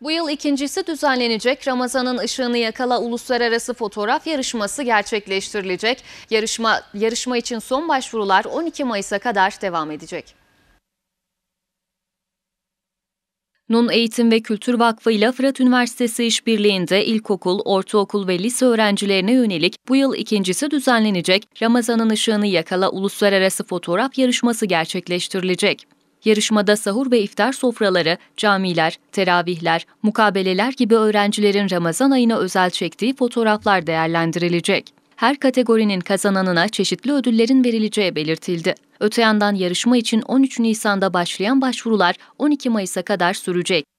Bu yıl ikincisi düzenlenecek Ramazan'ın ışığını yakala uluslararası fotoğraf yarışması gerçekleştirilecek. Yarışma yarışma için son başvurular 12 Mayıs'a kadar devam edecek. Nun Eğitim ve Kültür Vakfı ile Fırat Üniversitesi işbirliğinde ilkokul, ortaokul ve lise öğrencilerine yönelik bu yıl ikincisi düzenlenecek Ramazan'ın ışığını yakala uluslararası fotoğraf yarışması gerçekleştirilecek. Yarışmada sahur ve iftar sofraları, camiler, teravihler, mukabeleler gibi öğrencilerin Ramazan ayına özel çektiği fotoğraflar değerlendirilecek. Her kategorinin kazananına çeşitli ödüllerin verileceği belirtildi. Öte yandan yarışma için 13 Nisan'da başlayan başvurular 12 Mayıs'a kadar sürecek.